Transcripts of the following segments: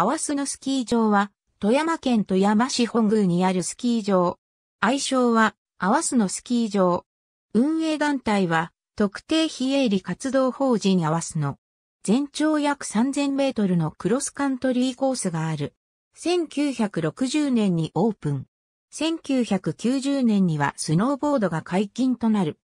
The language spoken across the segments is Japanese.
アワスのスキー場は、富山県富山市本宮にあるスキー場。愛称は、アワスのスキー場。運営団体は、特定非営利活動法人アワスの、全長約3000メートルのクロスカントリーコースがある。1960年にオープン。1990年にはスノーボードが解禁となる。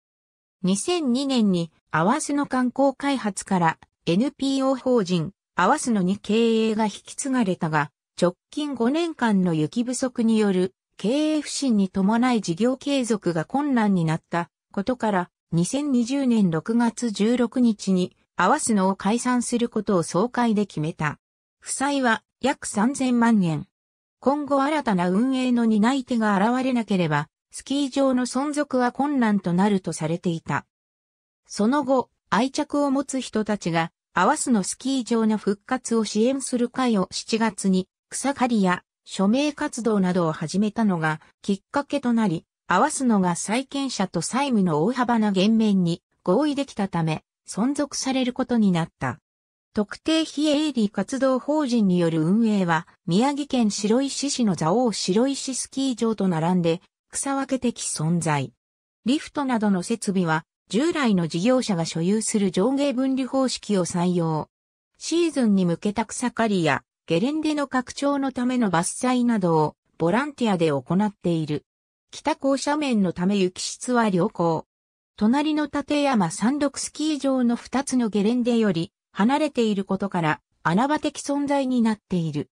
2002年にアワスの観光開発から NPO 法人合わすのに経営が引き継がれたが、直近5年間の雪不足による経営不振に伴い事業継続が困難になったことから、2020年6月16日に合わすのを解散することを総会で決めた。負債は約3000万円。今後新たな運営の担い手が現れなければ、スキー場の存続は困難となるとされていた。その後、愛着を持つ人たちが合わすのスキー場の復活を支援する会を7月に草刈りや署名活動などを始めたのがきっかけとなり、合わすのが債権者と債務の大幅な減免に合意できたため、存続されることになった。特定非営利活動法人による運営は、宮城県白石市の蔵王白石スキー場と並んで、草分け的存在。リフトなどの設備は、従来の事業者が所有する上下分離方式を採用。シーズンに向けた草刈りやゲレンデの拡張のための伐採などをボランティアで行っている。北高斜面のため雪質は良好。隣の立山山麓スキー場の2つのゲレンデより離れていることから穴場的存在になっている。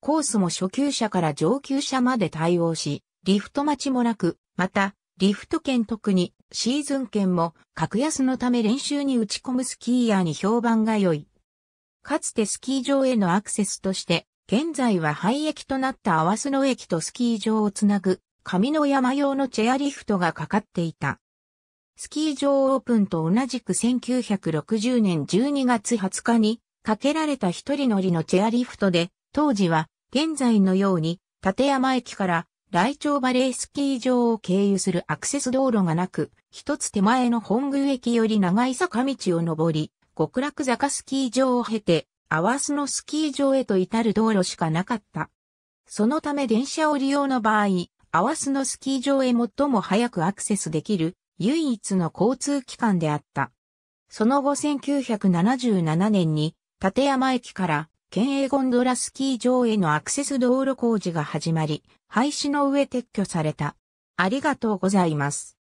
コースも初級者から上級者まで対応し、リフト待ちもなく、またリフト券特にシーズン券も格安のため練習に打ち込むスキーヤーに評判が良い。かつてスキー場へのアクセスとして、現在は廃駅となった波洲野駅とスキー場をつなぐ、上の山用のチェアリフトがかかっていた。スキー場オープンと同じく1960年12月20日に、かけられた一人乗りのチェアリフトで、当時は現在のように立山駅から来町バレースキー場を経由するアクセス道路がなく、一つ手前の本宮駅より長い坂道を登り、極楽坂スキー場を経て、アワスのスキー場へと至る道路しかなかった。そのため電車を利用の場合、アワスのスキー場へ最も早くアクセスできる唯一の交通機関であった。その後1977年に立山駅から県営ゴンドラスキー場へのアクセス道路工事が始まり、廃止の上撤去された。ありがとうございます。